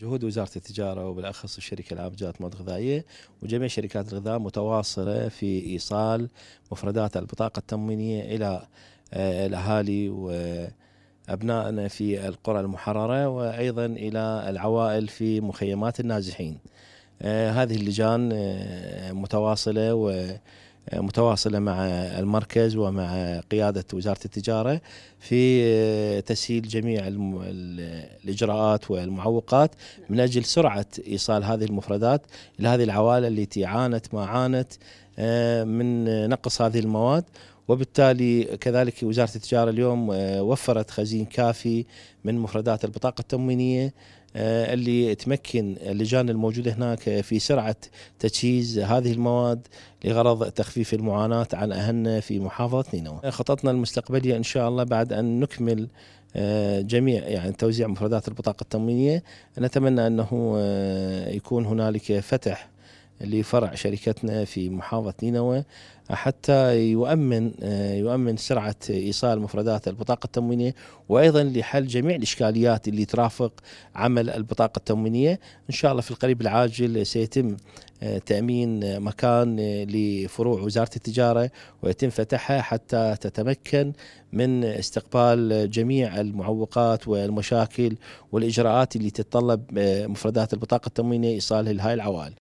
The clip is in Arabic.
جهود وزارة التجارة وبالأخص الشركة العامة للجهات المواد الغذائية وجميع شركات الغذاء متواصلة في إيصال مفردات البطاقة التموينية إلى آه، الأهالي وأبنائنا في القرى المحررة وأيضا إلى العوائل في مخيمات النازحين آه، هذه اللجان آه، متواصلة و متواصله مع المركز ومع قياده وزاره التجاره في تسهيل جميع الاجراءات والمعوقات من اجل سرعه ايصال هذه المفردات الى هذه العوائل التي عانت ما عانت آه، من نقص هذه المواد وبالتالي كذلك وزاره التجاره اليوم آه، وفرت خزين كافي من مفردات البطاقه التموينيه آه، اللي تمكن اللجان الموجوده هناك في سرعه تجهيز هذه المواد لغرض تخفيف المعاناه عن اهلنا في محافظه نينوى. خططنا المستقبليه ان شاء الله بعد ان نكمل جميع يعني توزيع مفردات البطاقه التموينيه نتمنى انه يكون هنالك فتح لفرع شركتنا في محافظة نينوى حتى يؤمن آه، يؤمن سرعة إيصال مفردات البطاقة التموينية وأيضا لحل جميع الإشكاليات اللي ترافق عمل البطاقة التموينية إن شاء الله في القريب العاجل سيتم آه، تأمين مكان آه، لفروع وزارة التجارة ويتم فتحها حتى تتمكن من استقبال جميع المعوقات والمشاكل والإجراءات اللي تتطلب مفردات البطاقة التموينية إيصالها لهاي العوائل